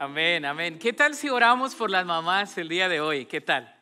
Amén, amén. ¿Qué tal si oramos por las mamás el día de hoy? ¿Qué tal?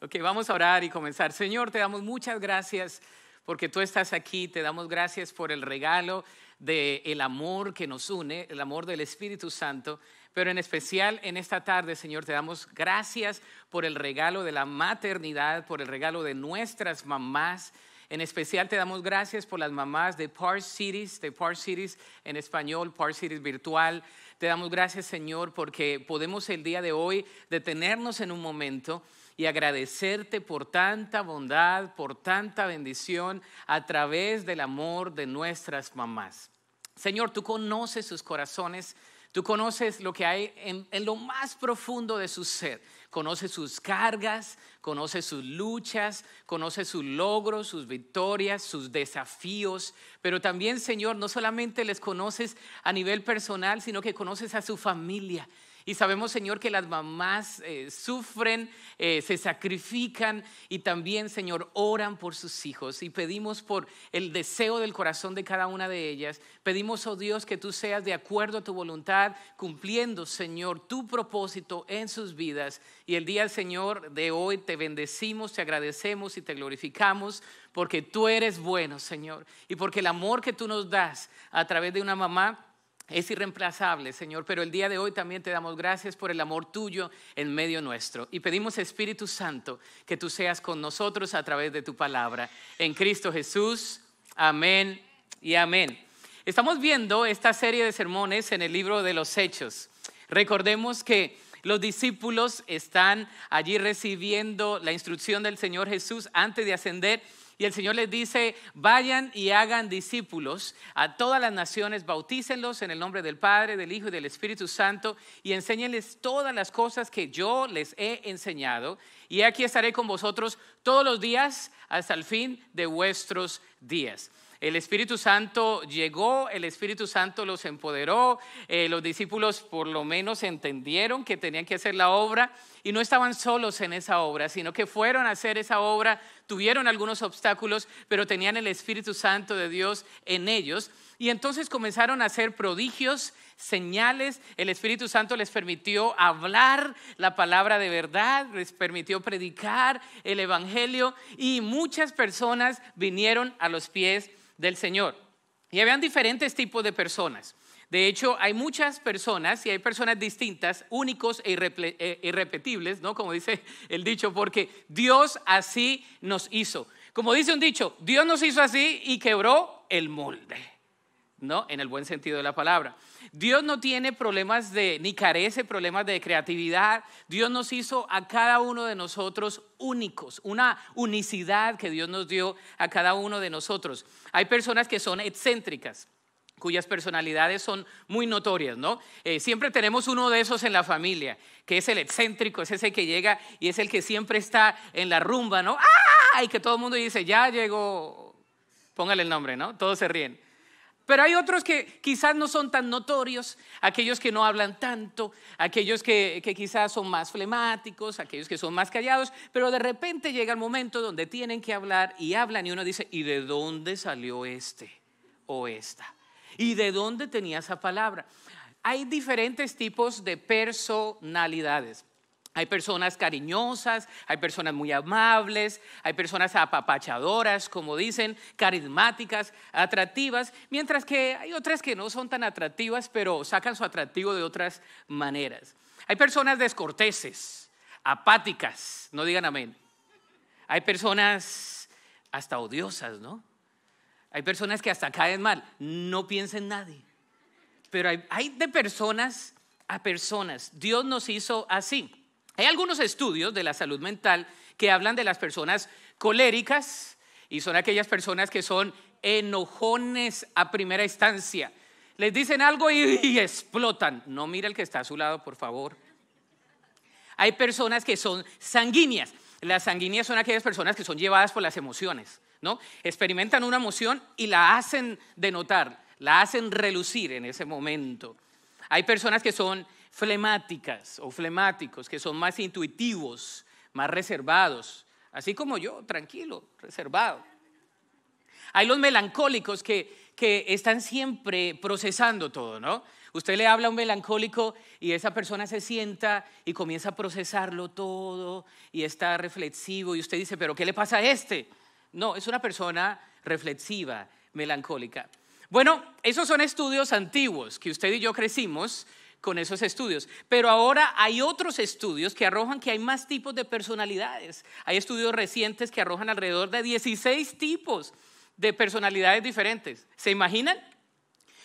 Ok, vamos a orar y comenzar. Señor, te damos muchas gracias porque tú estás aquí, te damos gracias por el regalo del el amor que nos une, el amor del Espíritu Santo, pero en especial en esta tarde, Señor, te damos gracias por el regalo de la maternidad, por el regalo de nuestras mamás. En especial te damos gracias por las mamás de Par Cities, de Par Cities en español, Par Cities virtual, te damos gracias, Señor, porque podemos el día de hoy detenernos en un momento y agradecerte por tanta bondad, por tanta bendición a través del amor de nuestras mamás. Señor, tú conoces sus corazones, tú conoces lo que hay en, lo más profundo de su ser conoce sus cargas, conoce sus luchas, conoce sus logros, sus victorias, sus desafíos. Pero también, Señor, no solamente les conoces a nivel personal, sino que conoces a su familia, y sabemos, Señor, que las mamás eh, sufren, eh, se sacrifican y también, Señor, oran por sus hijos. Y pedimos por el deseo del corazón de cada una de ellas. Pedimos, oh Dios, que tú seas de acuerdo a tu voluntad, cumpliendo, Señor, tu propósito en sus vidas. Y el día, Señor, de hoy te bendecimos, te agradecemos y te glorificamos porque tú eres bueno, Señor, y porque el amor que tú nos das a través de una mamá es irreemplazable, Señor, pero el día de hoy también te damos gracias por el amor tuyo en medio nuestro. Y pedimos, Espíritu Santo, que tú seas con nosotros a través de tu palabra. En Cristo Jesús, amén y amén. Estamos viendo esta serie de sermones en el libro de los Hechos. Recordemos que los discípulos están allí recibiendo la instrucción del Señor Jesús antes de ascender y el Señor les dice, vayan y hagan discípulos a todas las naciones, bautícenlos en el nombre del Padre, del Hijo y del Espíritu Santo y enséñenles todas las cosas que yo les he enseñado. Y aquí estaré con vosotros todos los días hasta el fin de vuestros días. El Espíritu Santo llegó, el Espíritu Santo los empoderó, eh, los discípulos por lo menos entendieron que tenían que hacer la obra y no estaban solos en esa obra, sino que fueron a hacer esa obra, tuvieron algunos obstáculos, pero tenían el Espíritu Santo de Dios en ellos. Y entonces comenzaron a hacer prodigios, señales, el Espíritu Santo les permitió hablar la palabra de verdad, les permitió predicar el Evangelio y muchas personas vinieron a los pies del Señor. Y habían diferentes tipos de personas. De hecho, hay muchas personas y hay personas distintas, únicos e, e irrepetibles, ¿no? Como dice el dicho, porque Dios así nos hizo. Como dice un dicho, Dios nos hizo así y quebró el molde, ¿no? En el buen sentido de la palabra. Dios no tiene problemas de, ni carece problemas de creatividad. Dios nos hizo a cada uno de nosotros únicos, una unicidad que Dios nos dio a cada uno de nosotros. Hay personas que son excéntricas cuyas personalidades son muy notorias, ¿no? Eh, siempre tenemos uno de esos en la familia, que es el excéntrico, es ese que llega y es el que siempre está en la rumba, ¿no? ¡Ah! Y que todo el mundo dice, ya llegó, póngale el nombre, ¿no? Todos se ríen. Pero hay otros que quizás no son tan notorios, aquellos que no hablan tanto, aquellos que, que, quizás son más flemáticos, aquellos que son más callados, pero de repente llega el momento donde tienen que hablar y hablan y uno dice, ¿y de dónde salió este o esta? y de dónde tenía esa palabra. Hay diferentes tipos de personalidades. Hay personas cariñosas, hay personas muy amables, hay personas apapachadoras, como dicen, carismáticas, atractivas, mientras que hay otras que no son tan atractivas, pero sacan su atractivo de otras maneras. Hay personas descorteses, apáticas, no digan amén. Hay personas hasta odiosas, ¿no? Hay personas que hasta caen mal, no piensen en nadie. Pero hay, de personas a personas. Dios nos hizo así. Hay algunos estudios de la salud mental que hablan de las personas coléricas y son aquellas personas que son enojones a primera instancia. Les dicen algo y, explotan. No mira el que está a su lado, por favor. Hay personas que son sanguíneas. Las sanguíneas son aquellas personas que son llevadas por las emociones. Experimentan una emoción y la hacen denotar, la hacen relucir en ese momento. Hay personas que son flemáticas o flemáticos, que son más intuitivos, más reservados, así como yo, tranquilo, reservado. Hay los melancólicos que, que están siempre procesando todo, ¿no? Usted le habla a un melancólico y esa persona se sienta y comienza a procesarlo todo y está reflexivo y usted dice, pero ¿qué le pasa a este? No, es una persona reflexiva, melancólica. Bueno, esos son estudios antiguos que usted y yo crecimos con esos estudios. Pero ahora hay otros estudios que arrojan que hay más tipos de personalidades. Hay estudios recientes que arrojan alrededor de 16 tipos de personalidades diferentes. ¿Se imaginan?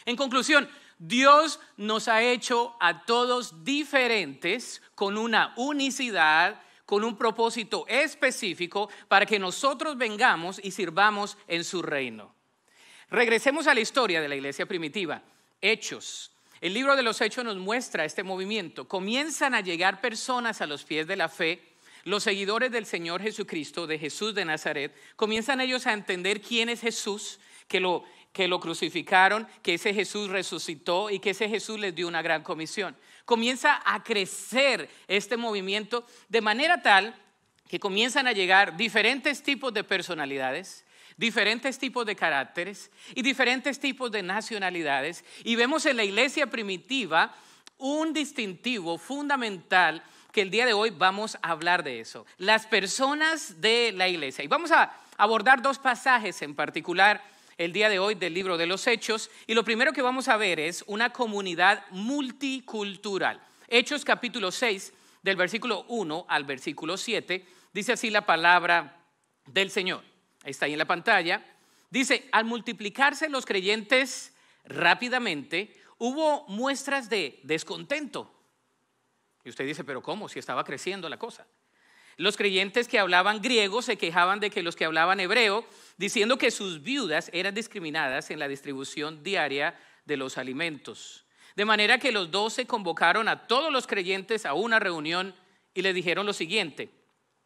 En conclusión, Dios nos ha hecho a todos diferentes con una unicidad con un propósito específico para que nosotros vengamos y sirvamos en su reino. Regresemos a la historia de la iglesia primitiva, Hechos. El libro de los Hechos nos muestra este movimiento. Comienzan a llegar personas a los pies de la fe los seguidores del Señor Jesucristo, de Jesús de Nazaret, comienzan ellos a entender quién es Jesús, que lo, que lo crucificaron, que ese Jesús resucitó y que ese Jesús les dio una gran comisión comienza a crecer este movimiento de manera tal que comienzan a llegar diferentes tipos de personalidades, diferentes tipos de caracteres y diferentes tipos de nacionalidades. Y vemos en la iglesia primitiva un distintivo fundamental que el día de hoy vamos a hablar de eso, las personas de la iglesia. Y vamos a abordar dos pasajes en particular el día de hoy del libro de los Hechos y lo primero que vamos a ver es una comunidad multicultural. Hechos capítulo 6, del versículo 1 al versículo 7, dice así la palabra del Señor. Está ahí en la pantalla. Dice, al multiplicarse los creyentes rápidamente, hubo muestras de descontento. Y usted dice, pero ¿cómo? Si estaba creciendo la cosa. Los creyentes que hablaban griego se quejaban de que los que hablaban hebreo, diciendo que sus viudas eran discriminadas en la distribución diaria de los alimentos. De manera que los doce convocaron a todos los creyentes a una reunión y les dijeron lo siguiente.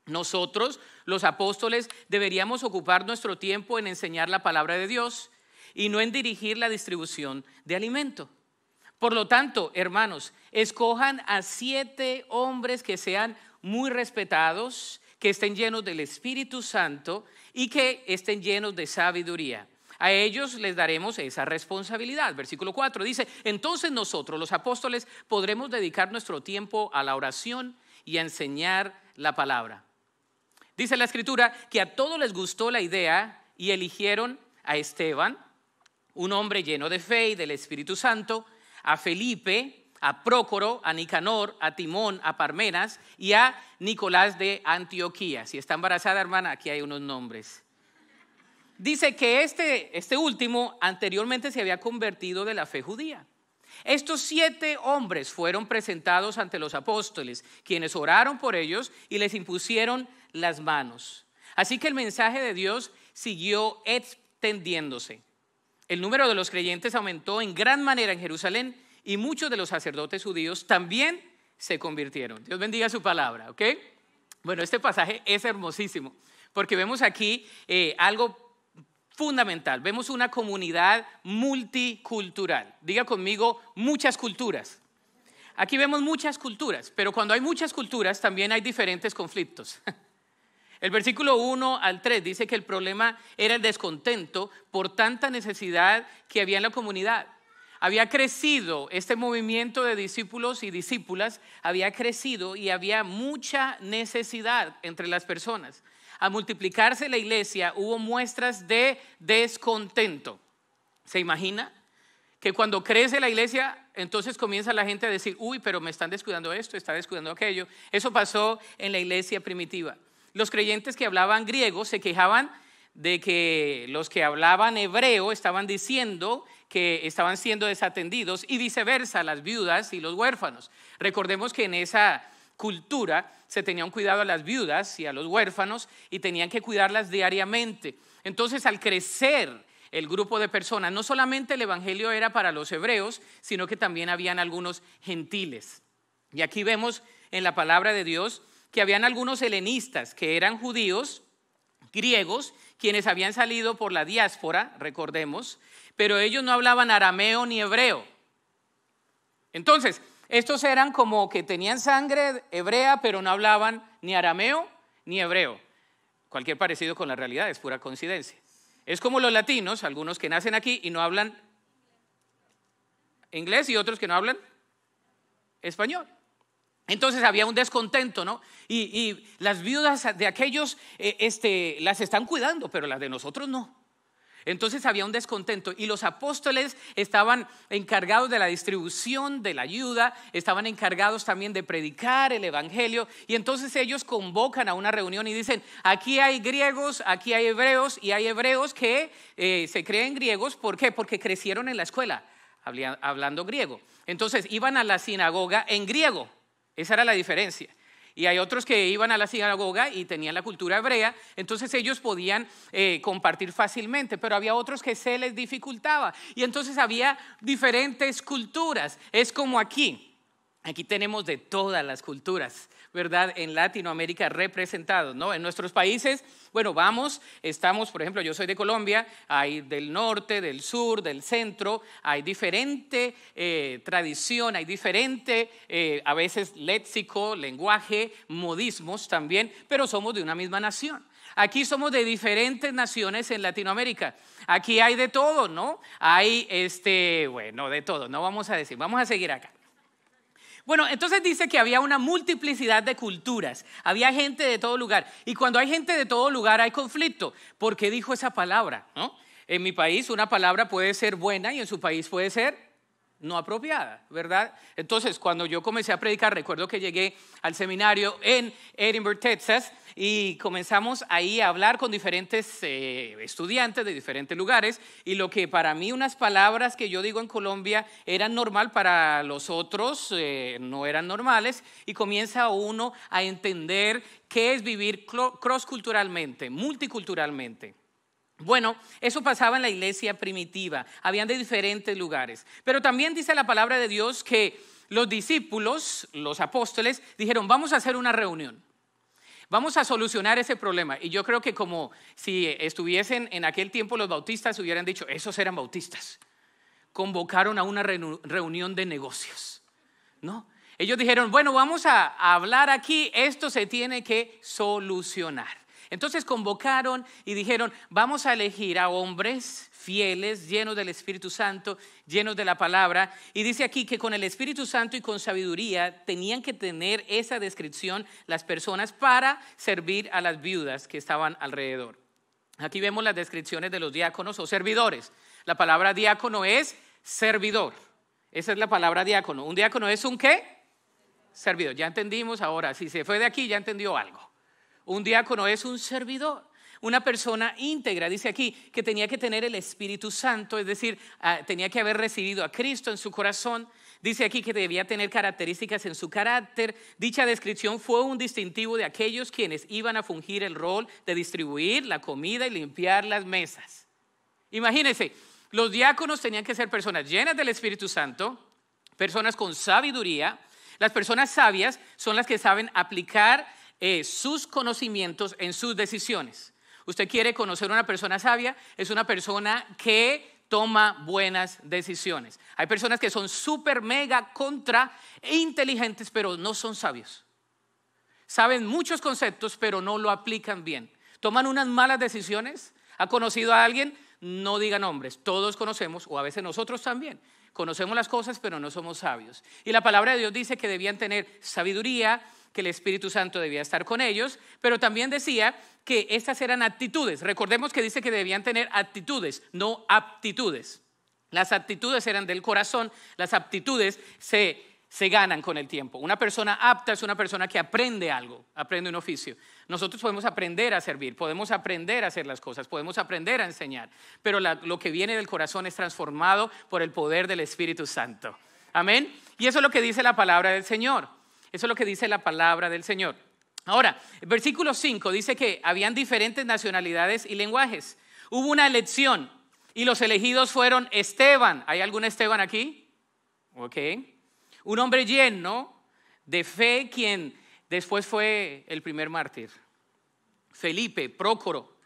Nosotros, los apóstoles, deberíamos ocupar nuestro tiempo en enseñar la palabra de Dios y no en dirigir la distribución de alimento. Por lo tanto, hermanos, escojan a siete hombres que sean muy respetados, que estén llenos del Espíritu Santo y que estén llenos de sabiduría. A ellos les daremos esa responsabilidad. Versículo 4 dice, entonces nosotros los apóstoles podremos dedicar nuestro tiempo a la oración y a enseñar la palabra. Dice la escritura que a todos les gustó la idea y eligieron a Esteban, un hombre lleno de fe y del Espíritu Santo, a Felipe, a Prócoro, a Nicanor, a Timón, a Parmenas y a Nicolás de Antioquía. Si está embarazada, hermana, aquí hay unos nombres. Dice que este, este último anteriormente se había convertido de la fe judía. Estos siete hombres fueron presentados ante los apóstoles, quienes oraron por ellos y les impusieron las manos. Así que el mensaje de Dios siguió extendiéndose. El número de los creyentes aumentó en gran manera en Jerusalén y muchos de los sacerdotes judíos también se convirtieron. Dios bendiga su palabra, ¿ok? Bueno, este pasaje es hermosísimo, porque vemos aquí eh, algo fundamental. Vemos una comunidad multicultural. Diga conmigo, muchas culturas. Aquí vemos muchas culturas, pero cuando hay muchas culturas también hay diferentes conflictos. El versículo 1 al 3 dice que el problema era el descontento por tanta necesidad que había en la comunidad había crecido, este movimiento de discípulos y discípulas había crecido y había mucha necesidad entre las personas. A multiplicarse la iglesia hubo muestras de descontento. ¿Se imagina? Que cuando crece la iglesia, entonces comienza la gente a decir, uy, pero me están descuidando esto, está descuidando aquello. Eso pasó en la iglesia primitiva. Los creyentes que hablaban griego se quejaban de que los que hablaban hebreo estaban diciendo que estaban siendo desatendidos y viceversa, las viudas y los huérfanos. Recordemos que en esa cultura se tenían cuidado a las viudas y a los huérfanos y tenían que cuidarlas diariamente. Entonces, al crecer el grupo de personas, no solamente el Evangelio era para los hebreos, sino que también habían algunos gentiles. Y aquí vemos en la palabra de Dios que habían algunos helenistas que eran judíos, griegos, quienes habían salido por la diáspora, recordemos, pero ellos no hablaban arameo ni hebreo. Entonces, estos eran como que tenían sangre hebrea, pero no hablaban ni arameo ni hebreo. Cualquier parecido con la realidad es pura coincidencia. Es como los latinos, algunos que nacen aquí y no hablan inglés y otros que no hablan español. Entonces había un descontento, ¿no? Y, las viudas de aquellos, eh, este, las están cuidando, pero las de nosotros no. Entonces había un descontento y los apóstoles estaban encargados de la distribución, de la ayuda, estaban encargados también de predicar el Evangelio y entonces ellos convocan a una reunión y dicen, aquí hay griegos, aquí hay hebreos y hay hebreos que eh, se creen griegos, ¿por qué? Porque crecieron en la escuela hablando griego. Entonces iban a la sinagoga en griego, esa era la diferencia y hay otros que iban a la sinagoga y tenían la cultura hebrea, entonces ellos podían eh, compartir fácilmente, pero había otros que se les dificultaba y entonces había diferentes culturas. Es como aquí, aquí tenemos de todas las culturas. ¿verdad? En Latinoamérica representados, ¿no? En nuestros países, bueno, vamos, estamos, por ejemplo, yo soy de Colombia, hay del norte, del sur, del centro, hay diferente eh, tradición, hay diferente, eh, a veces léxico, lenguaje, modismos también, pero somos de una misma nación. Aquí somos de diferentes naciones en Latinoamérica. Aquí hay de todo, ¿no? Hay este, bueno, de todo. No vamos a decir, vamos a seguir acá. Bueno, entonces dice que había una multiplicidad de culturas, había gente de todo lugar. Y cuando hay gente de todo lugar hay conflicto. ¿Por qué dijo esa palabra? En mi país una palabra puede ser buena y en su país puede ser no apropiada, ¿verdad? Entonces, cuando yo comencé a predicar, recuerdo que llegué al seminario en Edinburgh, Texas, y comenzamos ahí a hablar con diferentes eh, estudiantes de diferentes lugares, y lo que para mí unas palabras que yo digo en Colombia eran normal, para los otros eh, no eran normales, y comienza uno a entender qué es vivir cross-culturalmente, multiculturalmente. Bueno, eso pasaba en la iglesia primitiva, habían de diferentes lugares. Pero también dice la palabra de Dios que los discípulos, los apóstoles, dijeron, vamos a hacer una reunión. Vamos a solucionar ese problema. Y yo creo que como si estuviesen en aquel tiempo los bautistas hubieran dicho, esos eran bautistas. Convocaron a una reunión de negocios. ¿No? Ellos dijeron, bueno, vamos a hablar aquí, esto se tiene que solucionar. Entonces convocaron y dijeron, vamos a elegir a hombres fieles, llenos del Espíritu Santo, llenos de la palabra. Y dice aquí que con el Espíritu Santo y con sabiduría tenían que tener esa descripción las personas para servir a las viudas que estaban alrededor. Aquí vemos las descripciones de los diáconos o servidores. La palabra diácono es servidor. Esa es la palabra diácono. ¿Un diácono es un qué? Servidor. Ya entendimos ahora. Si se fue de aquí, ya entendió algo. Un diácono es un servidor, una persona íntegra. Dice aquí que tenía que tener el Espíritu Santo, es decir, ah, tenía que haber recibido a Cristo en su corazón. Dice aquí que debía tener características en su carácter. Dicha descripción fue un distintivo de aquellos quienes iban a fungir el rol de distribuir la comida y limpiar las mesas. Imagínense, los diáconos tenían que ser personas llenas del Espíritu Santo, personas con sabiduría. Las personas sabias son las que saben aplicar eh, sus conocimientos en sus decisiones. Usted quiere conocer una persona sabia, es una persona que toma buenas decisiones. Hay personas que son súper, mega, contra e inteligentes, pero no son sabios. Saben muchos conceptos, pero no lo aplican bien. Toman unas malas decisiones. ¿Ha conocido a alguien? No digan nombres. Todos conocemos, o a veces nosotros también. Conocemos las cosas, pero no somos sabios. Y la palabra de Dios dice que debían tener sabiduría, que el Espíritu Santo debía estar con ellos, pero también decía que estas eran actitudes. Recordemos que dice que debían tener actitudes, no aptitudes. Las actitudes eran del corazón, las aptitudes se, ganan con el tiempo. Una persona apta es una persona que aprende algo, aprende un oficio. Nosotros podemos aprender a servir, podemos aprender a hacer las cosas, podemos aprender a enseñar, pero lo que viene del corazón es transformado por el poder del Espíritu Santo. Amén. Y eso es lo que dice la palabra del Señor. Eso es lo que dice la palabra del Señor. Ahora, el versículo 5 dice que habían diferentes nacionalidades y lenguajes. Hubo una elección y los elegidos fueron Esteban. ¿Hay algún Esteban aquí? Ok. Un hombre lleno de fe quien después fue el primer mártir. Felipe, Prócoro.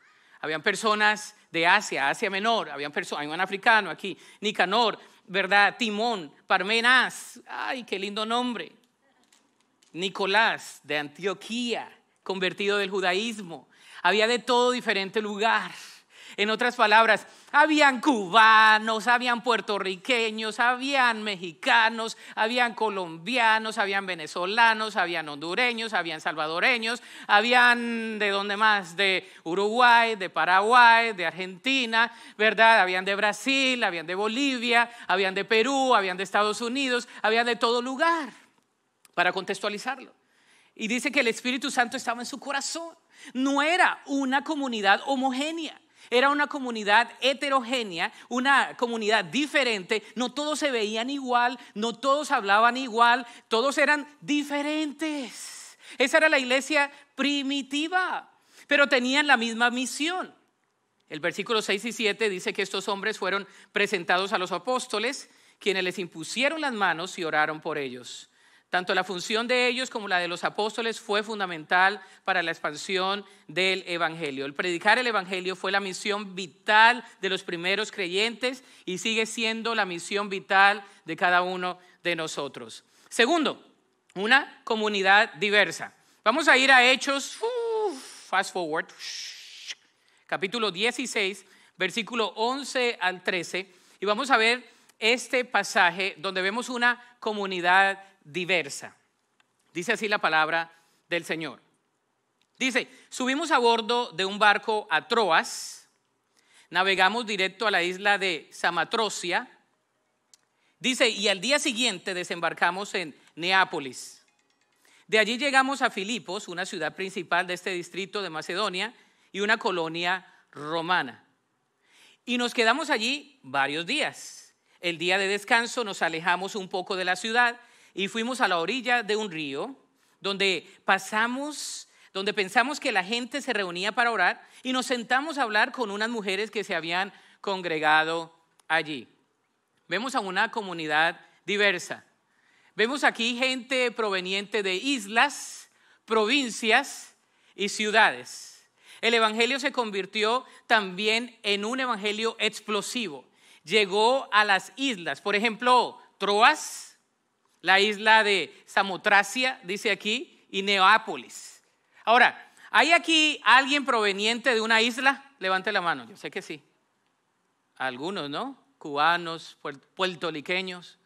Habían personas de Asia, Asia Menor, habían personas, hay un africano aquí, Nicanor, ¿verdad? Timón, Parmenas, ay, qué lindo nombre. Nicolás de Antioquía, convertido del judaísmo. Había de todo diferente lugar. En otras palabras, habían cubanos, habían puertorriqueños, habían mexicanos, habían colombianos, habían venezolanos, habían hondureños, habían salvadoreños, habían de donde más, de Uruguay, de Paraguay, de Argentina, ¿verdad? Habían de Brasil, habían de Bolivia, habían de Perú, habían de Estados Unidos, habían de todo lugar para contextualizarlo. Y dice que el Espíritu Santo estaba en su corazón. No era una comunidad homogénea, era una comunidad heterogénea, una comunidad diferente. No todos se veían igual, no todos hablaban igual, todos eran diferentes. Esa era la iglesia primitiva, pero tenían la misma misión. El versículo 6 y 7 dice que estos hombres fueron presentados a los apóstoles, quienes les impusieron las manos y oraron por ellos. Tanto la función de ellos como la de los apóstoles fue fundamental para la expansión del Evangelio. El predicar el Evangelio fue la misión vital de los primeros creyentes y sigue siendo la misión vital de cada uno de nosotros. Segundo, una comunidad diversa. Vamos a ir a Hechos, fast forward, capítulo 16, versículo 11 al 13, y vamos a ver este pasaje donde vemos una comunidad diversa. Dice así la palabra del Señor. Dice, subimos a bordo de un barco a Troas, navegamos directo a la isla de Samatrocia. Dice, y al día siguiente desembarcamos en Neápolis. De allí llegamos a Filipos, una ciudad principal de este distrito de Macedonia y una colonia romana. Y nos quedamos allí varios días. El día de descanso nos alejamos un poco de la ciudad y fuimos a la orilla de un río donde pasamos, donde pensamos que la gente se reunía para orar y nos sentamos a hablar con unas mujeres que se habían congregado allí. Vemos a una comunidad diversa. Vemos aquí gente proveniente de islas, provincias y ciudades. El Evangelio se convirtió también en un Evangelio explosivo. Llegó a las islas, por ejemplo, Troas, la isla de Samotracia, dice aquí, y Neápolis. Ahora, ¿hay aquí alguien proveniente de una isla? Levante la mano, yo sé que sí. Algunos, ¿no? Cubanos, puertoliqueños.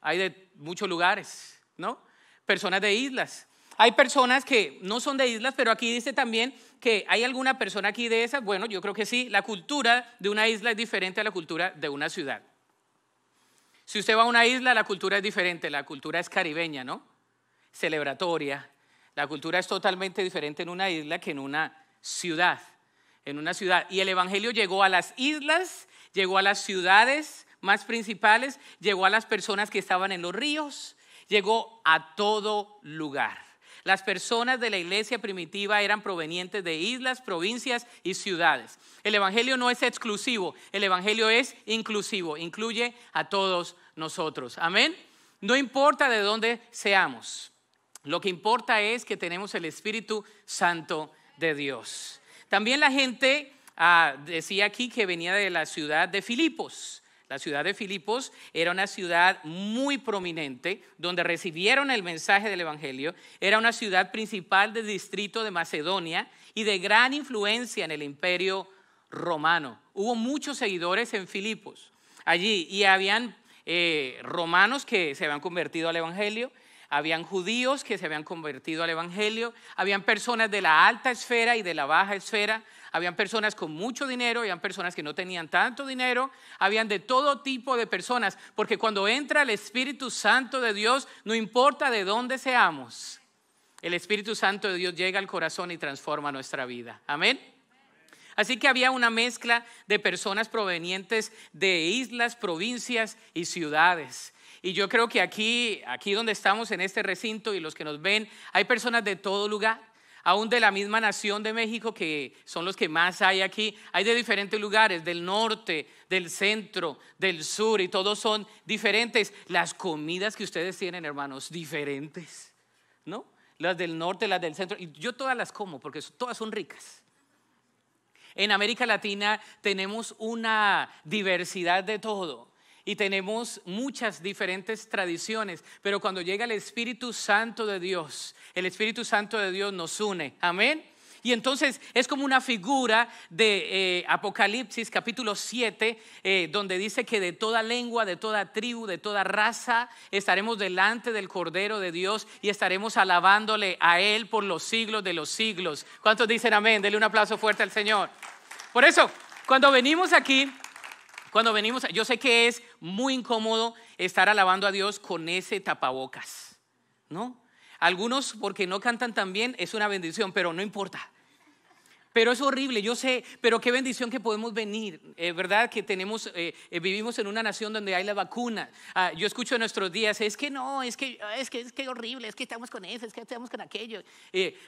Hay de muchos lugares, ¿no? Personas de islas. Hay personas que no son de islas, pero aquí dice también que hay alguna persona aquí de esas. Bueno, yo creo que sí. La cultura de una isla es diferente a la cultura de una ciudad. Si usted va a una isla, la cultura es diferente, la cultura es caribeña, ¿no? Celebratoria. La cultura es totalmente diferente en una isla que en una ciudad. En una ciudad. Y el Evangelio llegó a las islas, llegó a las ciudades más principales, llegó a las personas que estaban en los ríos, llegó a todo lugar. Las personas de la iglesia primitiva eran provenientes de islas, provincias y ciudades. El Evangelio no es exclusivo, el Evangelio es inclusivo, incluye a todos nosotros. Amén. No importa de dónde seamos, lo que importa es que tenemos el Espíritu Santo de Dios. También la gente ah, decía aquí que venía de la ciudad de Filipos. La ciudad de Filipos era una ciudad muy prominente donde recibieron el mensaje del Evangelio. Era una ciudad principal del distrito de Macedonia y de gran influencia en el imperio romano. Hubo muchos seguidores en Filipos allí y habían eh, romanos que se habían convertido al Evangelio, habían judíos que se habían convertido al Evangelio, habían personas de la alta esfera y de la baja esfera, habían personas con mucho dinero, habían personas que no tenían tanto dinero, habían de todo tipo de personas, porque cuando entra el Espíritu Santo de Dios, no importa de dónde seamos, el Espíritu Santo de Dios llega al corazón y transforma nuestra vida. Amén. Así que había una mezcla de personas provenientes de islas, provincias y ciudades. Y yo creo que aquí, aquí donde estamos en este recinto y los que nos ven, hay personas de todo lugar aún de la misma nación de México, que son los que más hay aquí. Hay de diferentes lugares, del norte, del centro, del sur, y todos son diferentes. Las comidas que ustedes tienen, hermanos, diferentes, ¿no? Las del norte, las del centro, y yo todas las como porque todas son ricas. En América Latina tenemos una diversidad de todo y tenemos muchas diferentes tradiciones, pero cuando llega el Espíritu Santo de Dios, el Espíritu Santo de Dios nos une. Amén. Y entonces es como una figura de eh, Apocalipsis capítulo 7, eh, donde dice que de toda lengua, de toda tribu, de toda raza, estaremos delante del Cordero de Dios y estaremos alabándole a Él por los siglos de los siglos. ¿Cuántos dicen amén? Dele un aplauso fuerte al Señor. Por eso, cuando venimos aquí, cuando venimos, yo sé que es muy incómodo estar alabando a Dios con ese tapabocas, ¿no? Algunos porque no cantan tan bien es una bendición, pero no importa. Pero es horrible, yo sé, pero qué bendición que podemos venir, eh, ¿verdad? Que tenemos, eh, eh, vivimos en una nación donde hay la vacuna. Ah, yo escucho nuestros días, es que no, es que ah, es que es que horrible, es que estamos con eso, es que estamos con aquello.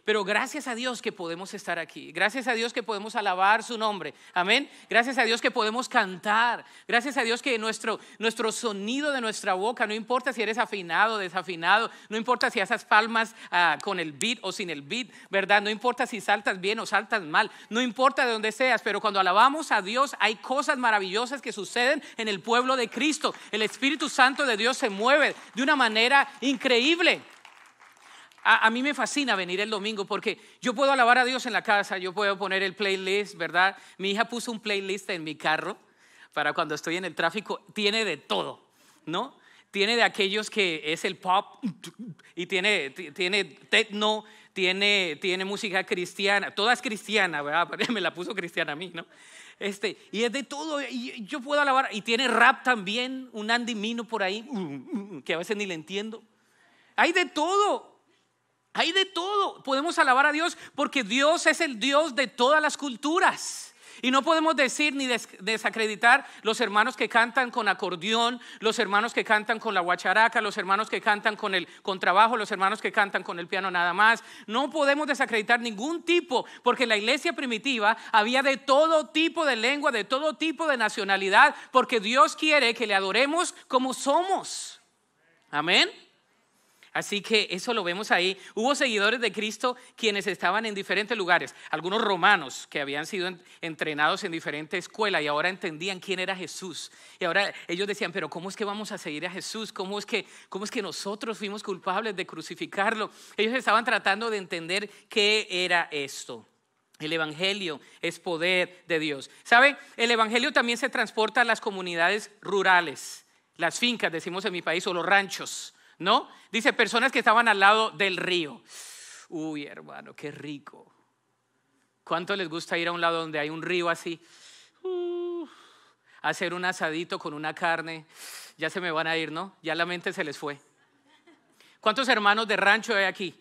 pero gracias a Dios que podemos estar aquí, gracias a Dios que podemos alabar su nombre, amén. Gracias a Dios que podemos cantar, gracias a Dios que nuestro, nuestro sonido de nuestra boca, no importa si eres afinado, desafinado, no importa si haces palmas ah, con el beat o sin el beat, ¿verdad? No importa si saltas bien o saltas mal no importa de dónde seas, pero cuando alabamos a Dios hay cosas maravillosas que suceden en el pueblo de Cristo. El Espíritu Santo de Dios se mueve de una manera increíble. a, mí me fascina venir el domingo porque yo puedo alabar a Dios en la casa, yo puedo poner el playlist, ¿verdad? Mi hija puso un playlist en mi carro para cuando estoy en el tráfico, tiene de todo, ¿no? tiene de aquellos que es el pop y tiene, tiene techno, tiene, tiene música cristiana, toda es cristiana, ¿verdad? Me la puso cristiana a mí, ¿no? Este, y es de todo, y yo puedo alabar, y tiene rap también, un andimino por ahí, que a veces ni le entiendo. Hay de todo, hay de todo. Podemos alabar a Dios porque Dios es el Dios de todas las culturas. Y no podemos decir ni desacreditar los hermanos que cantan con acordeón, los hermanos que cantan con la guacharaca, los hermanos que cantan con el contrabajo, los hermanos que cantan con el piano nada más. No podemos desacreditar ningún tipo, porque en la iglesia primitiva había de todo tipo de lengua, de todo tipo de nacionalidad, porque Dios quiere que le adoremos como somos. Amén. Así que eso lo vemos ahí. Hubo seguidores de Cristo quienes estaban en diferentes lugares, algunos romanos que habían sido entrenados en diferentes escuelas y ahora entendían quién era Jesús. Y ahora ellos decían, pero ¿cómo es que vamos a seguir a Jesús? ¿Cómo es que, cómo es que nosotros fuimos culpables de crucificarlo? Ellos estaban tratando de entender qué era esto. El Evangelio es poder de Dios. ¿Sabe? El Evangelio también se transporta a las comunidades rurales, las fincas, decimos en mi país, o los ranchos. ¿no? Dice personas que estaban al lado del río. Uy, hermano, qué rico. ¿Cuánto les gusta ir a un lado donde hay un río así? hacer un asadito con una carne. Ya se me van a ir, ¿no? Ya la mente se les fue. ¿Cuántos hermanos de rancho hay aquí?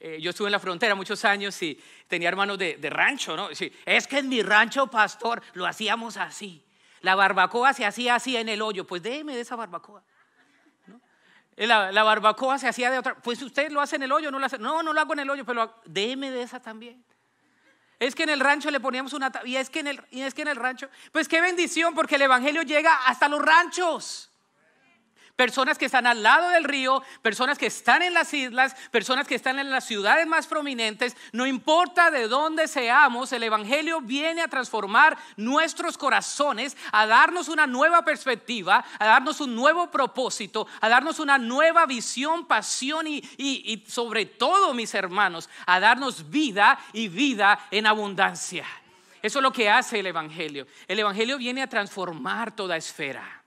Eh, yo estuve en la frontera muchos años y tenía hermanos de, rancho, ¿no? es que en mi rancho, pastor, lo hacíamos así. La barbacoa se hacía así en el hoyo. Pues déjeme de esa barbacoa. Eh, la, barbacoa se hacía de otra. Pues usted lo hace en el hoyo, no lo hace. No, no lo hago en el hoyo, pero déme de esa también. Es que en el rancho le poníamos una. Y es, que en el, y es que en el rancho. Pues qué bendición, porque el evangelio llega hasta los ranchos personas que están al lado del río, personas que están en las islas, personas que están en las ciudades más prominentes, no importa de dónde seamos, el Evangelio viene a transformar nuestros corazones, a darnos una nueva perspectiva, a darnos un nuevo propósito, a darnos una nueva visión, pasión y, sobre todo, mis hermanos, a darnos vida y vida en abundancia. Eso es lo que hace el Evangelio. El Evangelio viene a transformar toda esfera.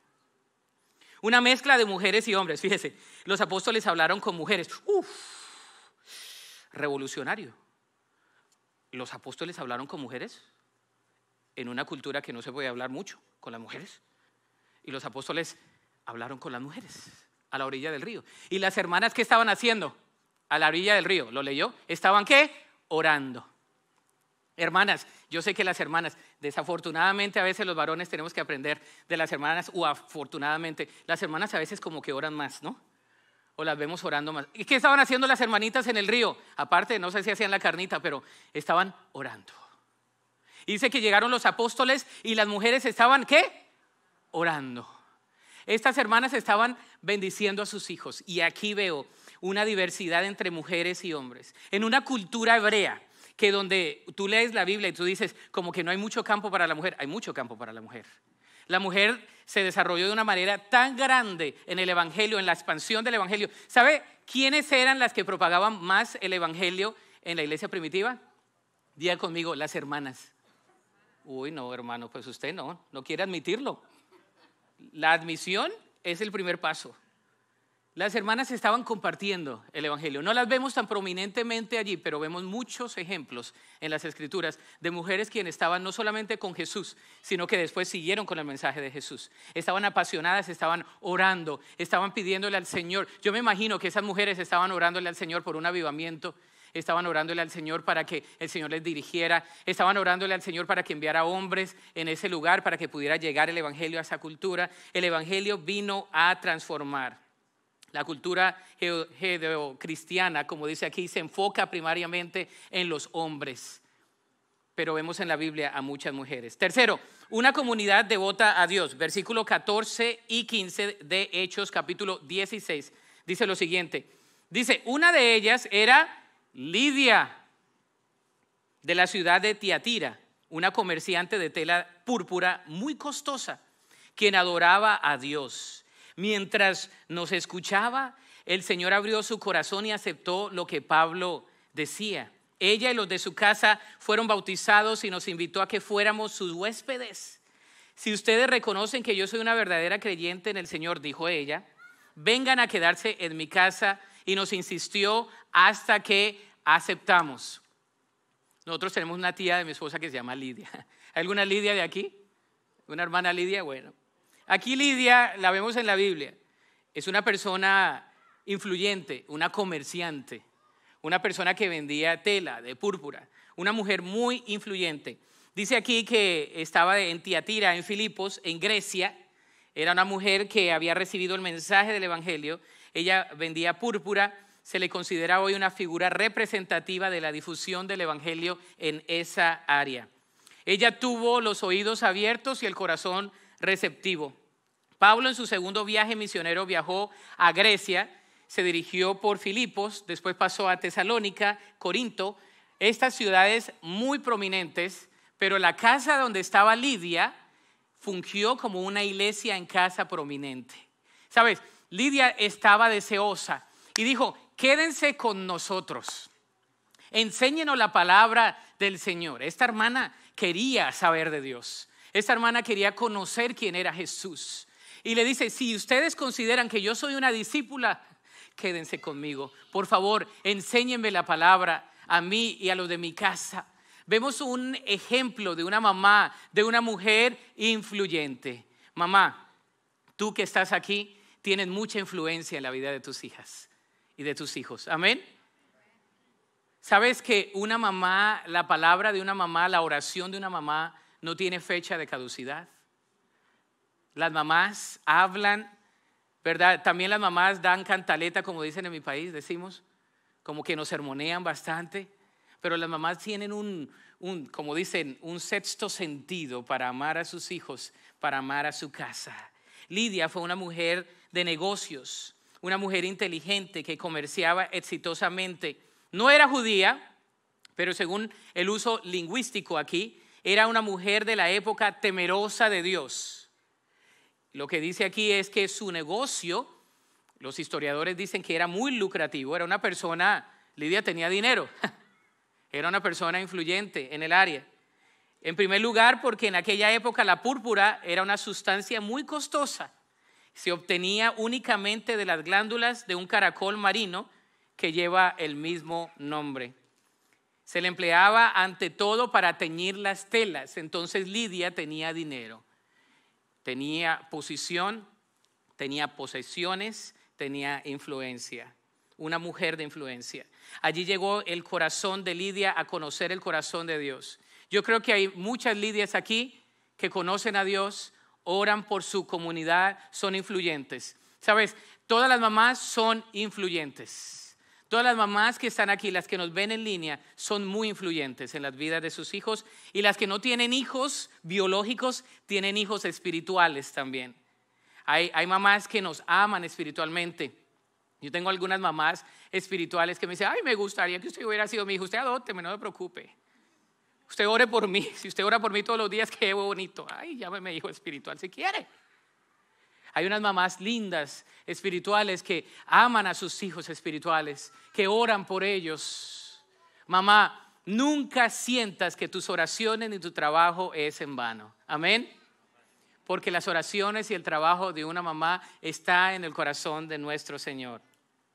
Una mezcla de mujeres y hombres, fíjese. Los apóstoles hablaron con mujeres. Uf, revolucionario. Los apóstoles hablaron con mujeres en una cultura que no se puede hablar mucho con las mujeres. Y los apóstoles hablaron con las mujeres a la orilla del río. ¿Y las hermanas qué estaban haciendo? A la orilla del río, ¿lo leyó? ¿Estaban qué? Orando. Hermanas, yo sé que las hermanas, Desafortunadamente a veces los varones tenemos que aprender de las hermanas, o afortunadamente las hermanas a veces como que oran más, ¿no? O las vemos orando más. ¿Y qué estaban haciendo las hermanitas en el río? Aparte, no sé si hacían la carnita, pero estaban orando. dice que llegaron los apóstoles y las mujeres estaban, ¿qué? Orando. Estas hermanas estaban bendiciendo a sus hijos. Y aquí veo una diversidad entre mujeres y hombres. En una cultura hebrea, que donde tú lees la Biblia y tú dices, como que no hay mucho campo para la mujer, hay mucho campo para la mujer. La mujer se desarrolló de una manera tan grande en el Evangelio, en la expansión del Evangelio. ¿Sabe quiénes eran las que propagaban más el Evangelio en la iglesia primitiva? Día conmigo, las hermanas. Uy, no, hermano, pues usted no, no quiere admitirlo. La admisión es el primer paso. Las hermanas estaban compartiendo el Evangelio. No las vemos tan prominentemente allí, pero vemos muchos ejemplos en las Escrituras de mujeres quienes estaban no solamente con Jesús, sino que después siguieron con el mensaje de Jesús. Estaban apasionadas, estaban orando, estaban pidiéndole al Señor. Yo me imagino que esas mujeres estaban orándole al Señor por un avivamiento. Estaban orándole al Señor para que el Señor les dirigiera. Estaban orándole al Señor para que enviara hombres en ese lugar, para que pudiera llegar el Evangelio a esa cultura. El Evangelio vino a transformar la cultura geocristiana como dice aquí, se enfoca primariamente en los hombres, pero vemos en la Biblia a muchas mujeres. Tercero, una comunidad devota a Dios. Versículo 14 y 15 de Hechos capítulo 16 dice lo siguiente. Dice, una de ellas era Lidia, de la ciudad de Tiatira, una comerciante de tela púrpura muy costosa, quien adoraba a Dios Mientras nos escuchaba, el Señor abrió su corazón y aceptó lo que Pablo decía. Ella y los de su casa fueron bautizados y nos invitó a que fuéramos sus huéspedes. Si ustedes reconocen que yo soy una verdadera creyente en el Señor, dijo ella, vengan a quedarse en mi casa y nos insistió hasta que aceptamos. Nosotros tenemos una tía de mi esposa que se llama Lidia. alguna Lidia de aquí? ¿Una hermana Lidia? Bueno, Aquí Lidia la vemos en la Biblia. Es una persona influyente, una comerciante, una persona que vendía tela de púrpura, una mujer muy influyente. Dice aquí que estaba en Tiatira, en Filipos, en Grecia. Era una mujer que había recibido el mensaje del Evangelio. Ella vendía púrpura. Se le considera hoy una figura representativa de la difusión del Evangelio en esa área. Ella tuvo los oídos abiertos y el corazón abierto receptivo. Pablo en su segundo viaje misionero viajó a Grecia, se dirigió por Filipos, después pasó a Tesalónica, Corinto, estas ciudades muy prominentes, pero la casa donde estaba Lidia fungió como una iglesia en casa prominente. ¿Sabes? Lidia estaba deseosa y dijo, quédense con nosotros, enséñenos la palabra del Señor. Esta hermana quería saber de Dios. Esta hermana quería conocer quién era Jesús. Y le dice, si ustedes consideran que yo soy una discípula, quédense conmigo. Por favor, enséñenme la palabra a mí y a los de mi casa. Vemos un ejemplo de una mamá, de una mujer influyente. Mamá, tú que estás aquí, tienes mucha influencia en la vida de tus hijas y de tus hijos. Amén. Sabes que una mamá, la palabra de una mamá, la oración de una mamá no tiene fecha de caducidad. Las mamás hablan, ¿verdad? También las mamás dan cantaleta, como dicen en mi país, decimos, como que nos sermonean bastante, pero las mamás tienen un, un, como dicen, un sexto sentido para amar a sus hijos, para amar a su casa. Lidia fue una mujer de negocios, una mujer inteligente que comerciaba exitosamente. No era judía, pero según el uso lingüístico aquí, era una mujer de la época temerosa de Dios. Lo que dice aquí es que su negocio, los historiadores dicen que era muy lucrativo, era una persona, Lidia tenía dinero, era una persona influyente en el área. En primer lugar, porque en aquella época la púrpura era una sustancia muy costosa. Se obtenía únicamente de las glándulas de un caracol marino que lleva el mismo nombre. Se le empleaba ante todo para teñir las telas. Entonces Lidia tenía dinero, tenía posición, tenía posesiones, tenía influencia, una mujer de influencia. Allí llegó el corazón de Lidia a conocer el corazón de Dios. Yo creo que hay muchas Lidias aquí que conocen a Dios, oran por su comunidad, son influyentes. Sabes, todas las mamás son influyentes. Todas las mamás que están aquí, las que nos ven en línea, son muy influyentes en las vidas de sus hijos y las que no tienen hijos biológicos, tienen hijos espirituales también. Hay, mamás que nos aman espiritualmente. Yo tengo algunas mamás espirituales que me dicen, ay, me gustaría que usted hubiera sido mi hijo, usted adópteme, no me preocupe. Usted ore por mí, si usted ora por mí todos los días, qué bonito. Ay, llámeme hijo espiritual si quiere. Hay unas mamás lindas, espirituales, que aman a sus hijos espirituales, que oran por ellos. Mamá, nunca sientas que tus oraciones ni tu trabajo es en vano. Amén. Porque las oraciones y el trabajo de una mamá está en el corazón de nuestro Señor.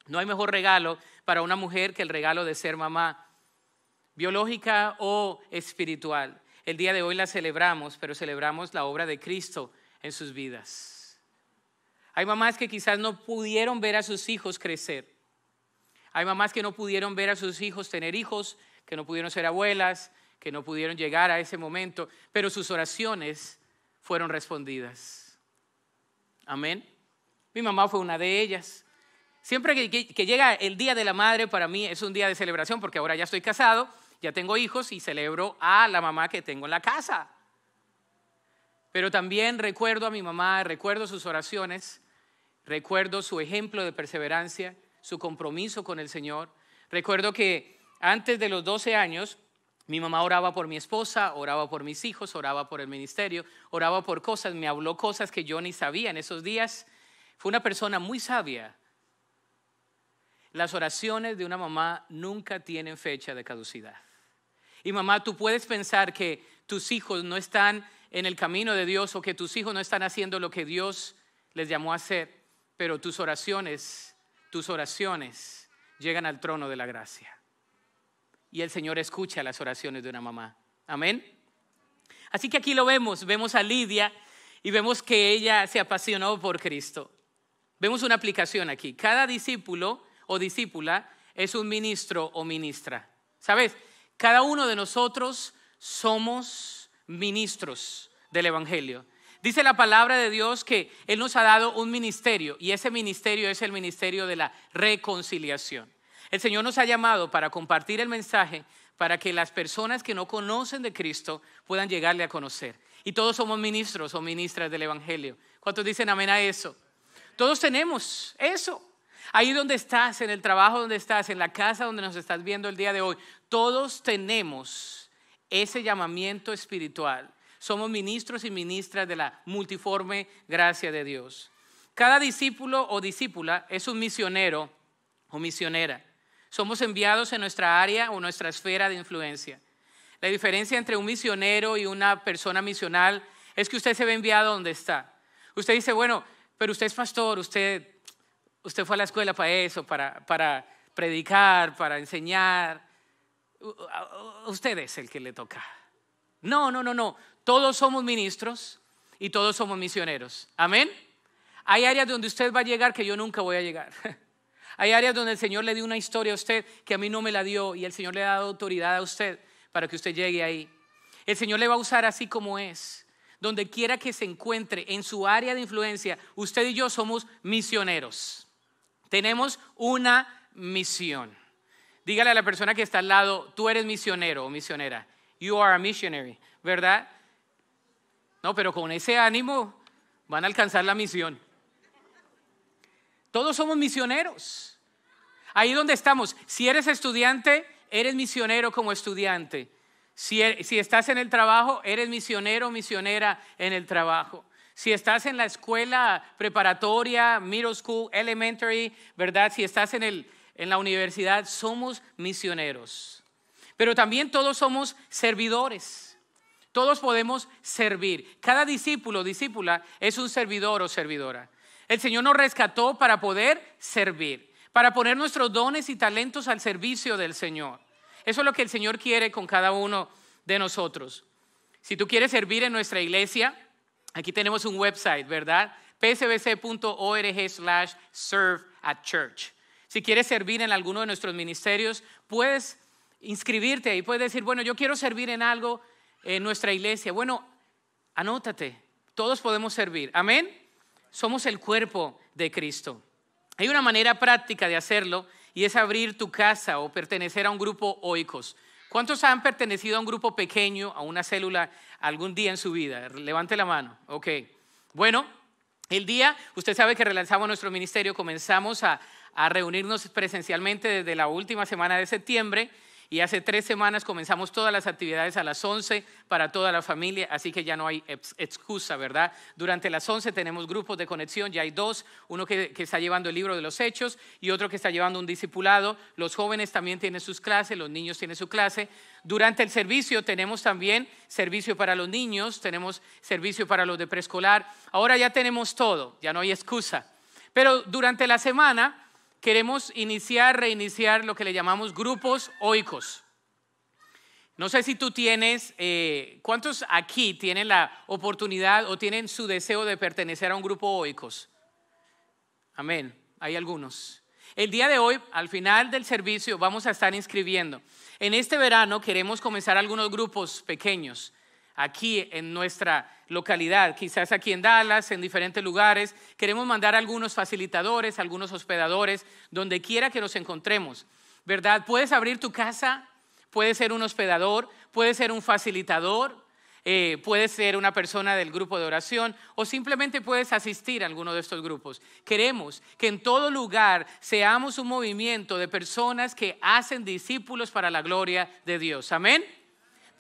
No hay mejor regalo para una mujer que el regalo de ser mamá, biológica o espiritual. El día de hoy la celebramos, pero celebramos la obra de Cristo en sus vidas. Hay mamás que quizás no pudieron ver a sus hijos crecer. Hay mamás que no pudieron ver a sus hijos tener hijos, que no pudieron ser abuelas, que no pudieron llegar a ese momento, pero sus oraciones fueron respondidas. Amén. Mi mamá fue una de ellas. Siempre que, llega el Día de la Madre, para mí es un día de celebración porque ahora ya estoy casado, ya tengo hijos y celebro a la mamá que tengo en la casa. Pero también recuerdo a mi mamá, recuerdo sus oraciones Recuerdo su ejemplo de perseverancia, su compromiso con el Señor. Recuerdo que antes de los 12 años, mi mamá oraba por mi esposa, oraba por mis hijos, oraba por el ministerio, oraba por cosas, me habló cosas que yo ni sabía en esos días. Fue una persona muy sabia. Las oraciones de una mamá nunca tienen fecha de caducidad. Y mamá, tú puedes pensar que tus hijos no están en el camino de Dios o que tus hijos no están haciendo lo que Dios les llamó a hacer pero tus oraciones, tus oraciones llegan al trono de la gracia. Y el Señor escucha las oraciones de una mamá. Amén. Así que aquí lo vemos, vemos a Lidia y vemos que ella se apasionó por Cristo. Vemos una aplicación aquí. Cada discípulo o discípula es un ministro o ministra. ¿Sabes? Cada uno de nosotros somos ministros del Evangelio. Dice la palabra de Dios que Él nos ha dado un ministerio y ese ministerio es el ministerio de la reconciliación. El Señor nos ha llamado para compartir el mensaje para que las personas que no conocen de Cristo puedan llegarle a conocer. Y todos somos ministros o ministras del Evangelio. ¿Cuántos dicen amén a eso? Todos tenemos eso. Ahí donde estás, en el trabajo donde estás, en la casa donde nos estás viendo el día de hoy, todos tenemos ese llamamiento espiritual somos ministros y ministras de la multiforme gracia de Dios. Cada discípulo o discípula es un misionero o misionera. Somos enviados en nuestra área o nuestra esfera de influencia. La diferencia entre un misionero y una persona misional es que usted se ve enviado donde está. Usted dice, bueno, pero usted es pastor, usted, usted fue a la escuela para eso, para predicar, para enseñar. Usted es el que le toca. No, no, no, no. Todos somos ministros y todos somos misioneros. Amén. Hay áreas donde usted va a llegar que yo nunca voy a llegar. Hay áreas donde el Señor le dio una historia a usted que a mí no me la dio y el Señor le ha dado autoridad a usted para que usted llegue ahí. El Señor le va a usar así como es. Donde quiera que se encuentre en su área de influencia, usted y yo somos misioneros. Tenemos una misión. Dígale a la persona que está al lado, tú eres misionero o misionera. You are a missionary, ¿verdad? No, pero con ese ánimo van a alcanzar la misión. Todos somos misioneros. Ahí donde estamos, si eres estudiante, eres misionero como estudiante. Si, er, estás en el trabajo, eres misionero o misionera en el trabajo. Si estás en la escuela preparatoria, middle school, elementary, ¿verdad? Si estás en, el, en la universidad, somos misioneros. Pero también todos somos servidores. Todos podemos servir. Cada discípulo, o discípula, es un servidor o servidora. El Señor nos rescató para poder servir, para poner nuestros dones y talentos al servicio del Señor. Eso es lo que el Señor quiere con cada uno de nosotros. Si tú quieres servir en nuestra iglesia, aquí tenemos un website, ¿verdad? psbc.org slash serve church. Si quieres servir en alguno de nuestros ministerios, puedes inscribirte y puedes decir, bueno, yo quiero servir en algo en nuestra iglesia. Bueno, anótate, todos podemos servir. Amén. Somos el cuerpo de Cristo. Hay una manera práctica de hacerlo y es abrir tu casa o pertenecer a un grupo oicos. ¿Cuántos han pertenecido a un grupo pequeño, a una célula, algún día en su vida? Levante la mano. Ok. Bueno, el día, usted sabe que relanzamos nuestro ministerio, comenzamos a, a reunirnos presencialmente desde la última semana de septiembre y hace tres semanas comenzamos todas las actividades a las 11 para toda la familia, así que ya no hay excusa, ¿verdad? Durante las 11 tenemos grupos de conexión, ya hay dos, uno que, está llevando el libro de los hechos y otro que está llevando un discipulado, los jóvenes también tienen sus clases, los niños tienen su clase. Durante el servicio tenemos también servicio para los niños, tenemos servicio para los de preescolar, ahora ya tenemos todo, ya no hay excusa. Pero durante la semana queremos iniciar, reiniciar lo que le llamamos grupos oicos. No sé si tú tienes, eh, ¿cuántos aquí tienen la oportunidad o tienen su deseo de pertenecer a un grupo oicos? Amén, hay algunos. El día de hoy, al final del servicio, vamos a estar inscribiendo. En este verano queremos comenzar algunos grupos pequeños aquí en nuestra localidad, quizás aquí en Dallas, en diferentes lugares. Queremos mandar algunos facilitadores, algunos hospedadores, donde quiera que nos encontremos, ¿verdad? Puedes abrir tu casa, puedes ser un hospedador, puedes ser un facilitador, eh, puedes ser una persona del grupo de oración o simplemente puedes asistir a alguno de estos grupos. Queremos que en todo lugar seamos un movimiento de personas que hacen discípulos para la gloria de Dios. Amén.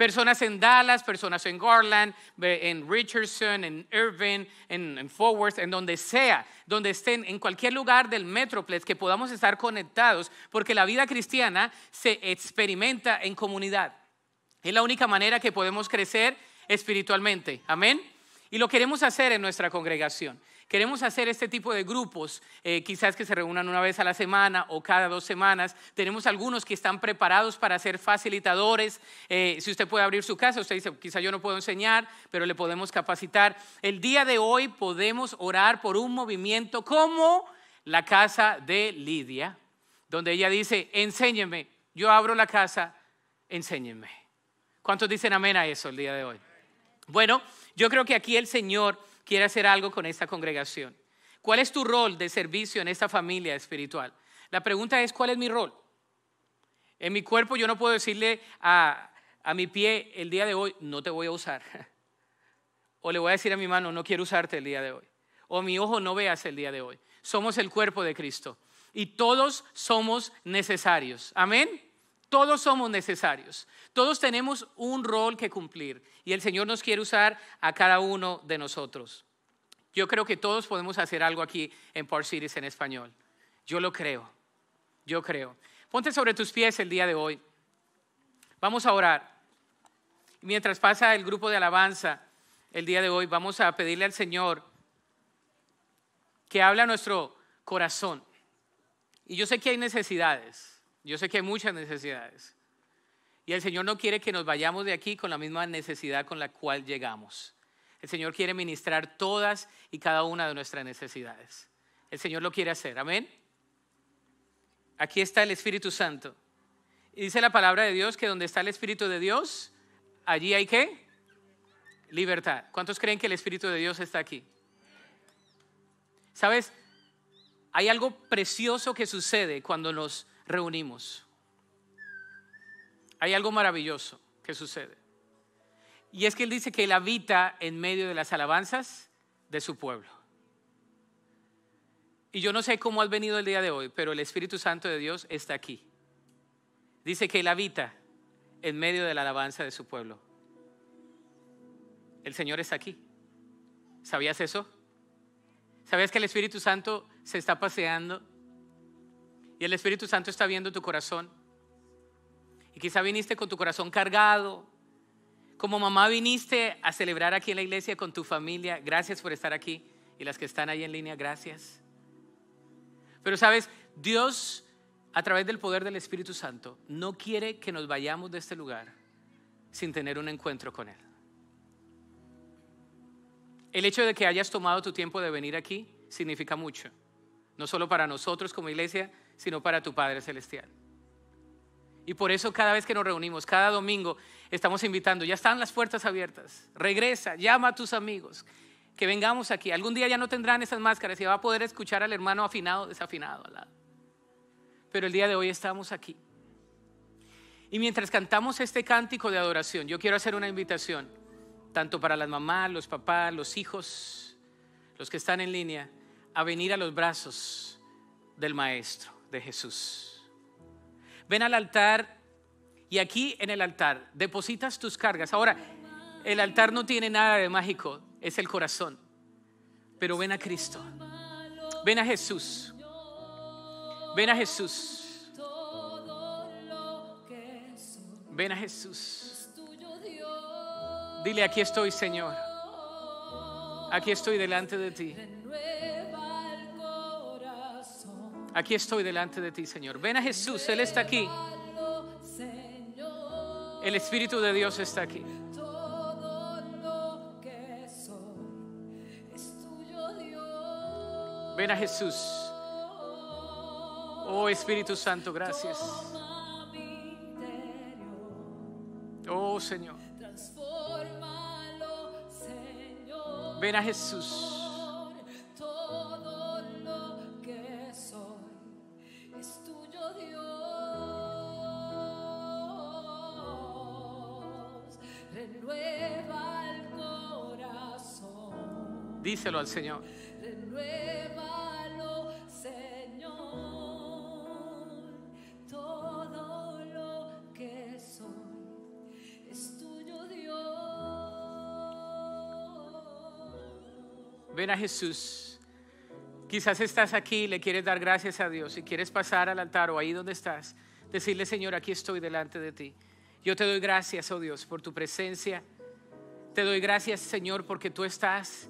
Personas en Dallas, personas en Garland, en Richardson, en Irving, en, en Fort Worth, en donde sea, donde estén, en cualquier lugar del Metroplex, que podamos estar conectados, porque la vida cristiana se experimenta en comunidad. Es la única manera que podemos crecer espiritualmente. Amén. Y lo queremos hacer en nuestra congregación. Queremos hacer este tipo de grupos, eh, quizás que se reúnan una vez a la semana o cada dos semanas. Tenemos algunos que están preparados para ser facilitadores. Eh, si usted puede abrir su casa, usted dice, quizás yo no puedo enseñar, pero le podemos capacitar. El día de hoy podemos orar por un movimiento como la casa de Lidia, donde ella dice, enséñeme, yo abro la casa, enséñenme. ¿Cuántos dicen amén a eso el día de hoy? Bueno, yo creo que aquí el Señor quiere hacer algo con esta congregación. ¿Cuál es tu rol de servicio en esta familia espiritual? La pregunta es, ¿cuál es mi rol? En mi cuerpo yo no puedo decirle a, a mi pie el día de hoy, no te voy a usar. O le voy a decir a mi mano, no quiero usarte el día de hoy. O mi ojo, no veas el día de hoy. Somos el cuerpo de Cristo. Y todos somos necesarios. Amén. Todos somos necesarios. Todos tenemos un rol que cumplir y el Señor nos quiere usar a cada uno de nosotros. Yo creo que todos podemos hacer algo aquí en Park Cities en español. Yo lo creo. Yo creo. Ponte sobre tus pies el día de hoy. Vamos a orar. Mientras pasa el grupo de alabanza el día de hoy, vamos a pedirle al Señor que hable a nuestro corazón. Y yo sé que hay necesidades. Yo sé que hay muchas necesidades. Y el Señor no quiere que nos vayamos de aquí con la misma necesidad con la cual llegamos. El Señor quiere ministrar todas y cada una de nuestras necesidades. El Señor lo quiere hacer. Amén. Aquí está el Espíritu Santo. Y dice la palabra de Dios que donde está el Espíritu de Dios, allí hay qué? Libertad. ¿Cuántos creen que el Espíritu de Dios está aquí? ¿Sabes? Hay algo precioso que sucede cuando nos reunimos, hay algo maravilloso que sucede. Y es que Él dice que Él habita en medio de las alabanzas de su pueblo. Y yo no sé cómo has venido el día de hoy, pero el Espíritu Santo de Dios está aquí. Dice que Él habita en medio de la alabanza de su pueblo. El Señor está aquí. ¿Sabías eso? ¿Sabías que el Espíritu Santo se está paseando y el Espíritu Santo está viendo tu corazón. Y quizá viniste con tu corazón cargado. Como mamá viniste a celebrar aquí en la iglesia con tu familia. Gracias por estar aquí. Y las que están ahí en línea, gracias. Pero sabes, Dios a través del poder del Espíritu Santo no quiere que nos vayamos de este lugar sin tener un encuentro con Él. El hecho de que hayas tomado tu tiempo de venir aquí significa mucho, no solo para nosotros como iglesia, sino para tu Padre Celestial. Y por eso cada vez que nos reunimos, cada domingo, estamos invitando, ya están las puertas abiertas, regresa, llama a tus amigos, que vengamos aquí. Algún día ya no tendrán esas máscaras y va a poder escuchar al hermano afinado, desafinado al lado. Pero el día de hoy estamos aquí. Y mientras cantamos este cántico de adoración, yo quiero hacer una invitación, tanto para las mamás, los papás, los hijos, los que están en línea, a venir a los brazos del Maestro de Jesús. Ven al altar y aquí en el altar depositas tus cargas. Ahora, el altar no tiene nada de mágico, es el corazón. Pero ven a Cristo. Ven a Jesús. Ven a Jesús. Ven a Jesús. Dile, aquí estoy, Señor. Aquí estoy delante de ti. Aquí estoy delante de ti, Señor. Ven a Jesús, Él está aquí. El Espíritu de Dios está aquí. Ven a Jesús. Oh Espíritu Santo, gracias. Oh Señor. Ven a Jesús. Díselo al Señor. Señor, todo lo que soy es tuyo, Dios. Ven a Jesús. Quizás estás aquí, y le quieres dar gracias a Dios y quieres pasar al altar o ahí donde estás, decirle, Señor, aquí estoy delante de ti. Yo te doy gracias, oh Dios, por tu presencia. Te doy gracias, Señor, porque tú estás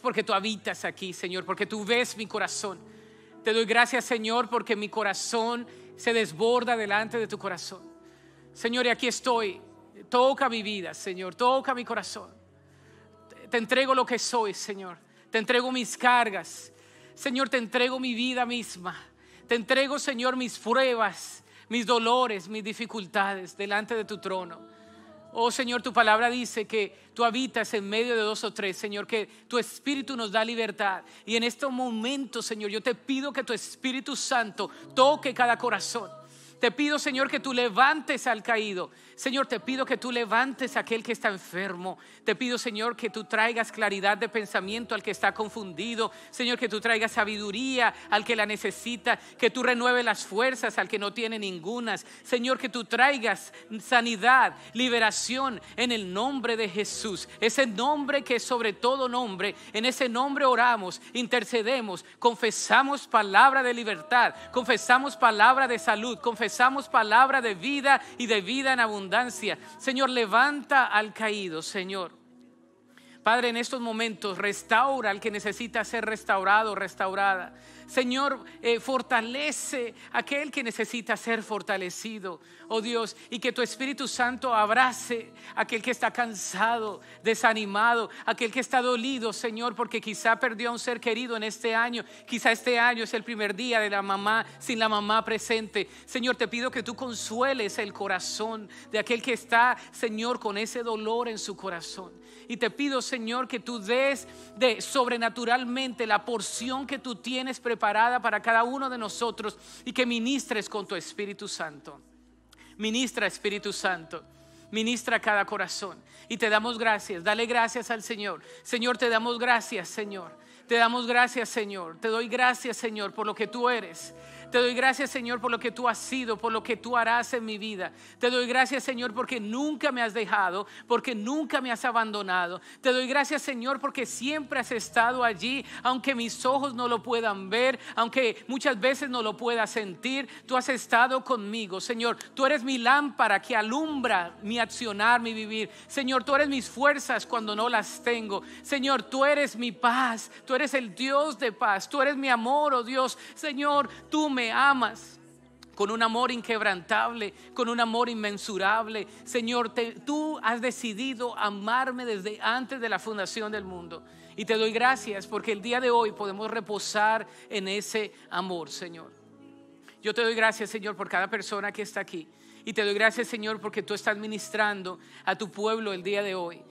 porque tú habitas aquí, Señor, porque tú ves mi corazón. Te doy gracias, Señor, porque mi corazón se desborda delante de tu corazón. Señor, y aquí estoy. Toca mi vida, Señor, toca mi corazón. Te entrego lo que soy, Señor. Te entrego mis cargas. Señor, te entrego mi vida misma. Te entrego, Señor, mis pruebas, mis dolores, mis dificultades delante de tu trono. Oh Señor, tu palabra dice que tú habitas en medio de dos o tres, Señor, que tu Espíritu nos da libertad. Y en este momento, Señor, yo te pido que tu Espíritu Santo toque cada corazón. Te pido, Señor, que tú levantes al caído. Señor, te pido que tú levantes a aquel que está enfermo. Te pido, Señor, que tú traigas claridad de pensamiento al que está confundido. Señor, que tú traigas sabiduría al que la necesita. Que tú renueves las fuerzas al que no tiene ningunas. Señor, que tú traigas sanidad, liberación en el nombre de Jesús. Ese nombre que sobre todo nombre. En ese nombre oramos, intercedemos, confesamos palabra de libertad, confesamos palabra de salud, confesamos palabra de vida y de vida en abundancia. Señor, levanta al caído, Señor. Padre, en estos momentos restaura al que necesita ser restaurado, restaurada. Señor, eh, fortalece aquel que necesita ser fortalecido, oh Dios, y que tu Espíritu Santo abrace aquel que está cansado, desanimado, aquel que está dolido, Señor, porque quizá perdió a un ser querido en este año, quizá este año es el primer día de la mamá sin la mamá presente. Señor, te pido que tú consueles el corazón de aquel que está, Señor, con ese dolor en su corazón. Y te pido, Señor, que tú des de sobrenaturalmente la porción que tú tienes preparada para cada uno de nosotros y que ministres con tu Espíritu Santo. Ministra, Espíritu Santo ministra cada corazón. Y te damos gracias, dale gracias al Señor. Señor, te damos gracias, Señor. Te damos gracias, Señor. Te doy gracias, Señor, por lo que tú eres. Te doy gracias, Señor, por lo que tú has sido, por lo que tú harás en mi vida. Te doy gracias, Señor, porque nunca me has dejado, porque nunca me has abandonado. Te doy gracias, Señor, porque siempre has estado allí, aunque mis ojos no lo puedan ver, aunque muchas veces no lo pueda sentir. Tú has estado conmigo, Señor. Tú eres mi lámpara que alumbra mi accionar, mi vivir. Señor, tú eres mis fuerzas cuando no las tengo. Señor, tú eres mi paz. Tú eres el Dios de paz. Tú eres mi amor, oh Dios. Señor, tú me me amas con un amor inquebrantable, con un amor inmensurable. Señor, tú has decidido amarme desde antes de la fundación del mundo. Y te doy gracias porque el día de hoy podemos reposar en ese amor, Señor. Yo te doy gracias, Señor, por cada persona que está aquí. Y te doy gracias, Señor, porque tú estás ministrando a tu pueblo el día de hoy.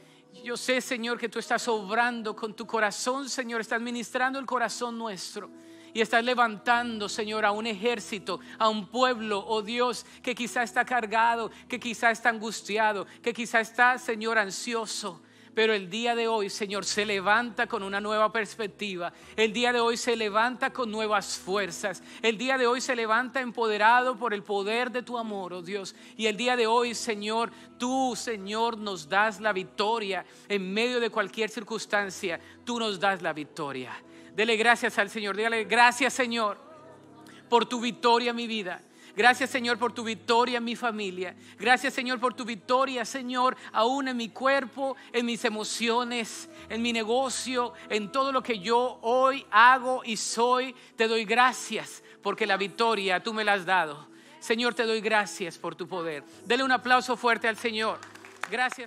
Yo sé, Señor, que tú estás obrando con tu corazón, Señor, estás ministrando el corazón nuestro y estás levantando, Señor, a un ejército, a un pueblo, oh Dios, que quizá está cargado, que quizá está angustiado, que quizá está, Señor, ansioso. Pero el día de hoy, Señor, se levanta con una nueva perspectiva. El día de hoy se levanta con nuevas fuerzas. El día de hoy se levanta empoderado por el poder de tu amor, oh Dios. Y el día de hoy, Señor, tú, Señor, nos das la victoria en medio de cualquier circunstancia. Tú nos das la victoria. Dele gracias al Señor. Dígale, gracias Señor por tu victoria en mi vida. Gracias Señor por tu victoria en mi familia. Gracias Señor por tu victoria, Señor, aún en mi cuerpo, en mis emociones, en mi negocio, en todo lo que yo hoy hago y soy. Te doy gracias porque la victoria tú me la has dado. Señor, te doy gracias por tu poder. Dele un aplauso fuerte al Señor. Gracias.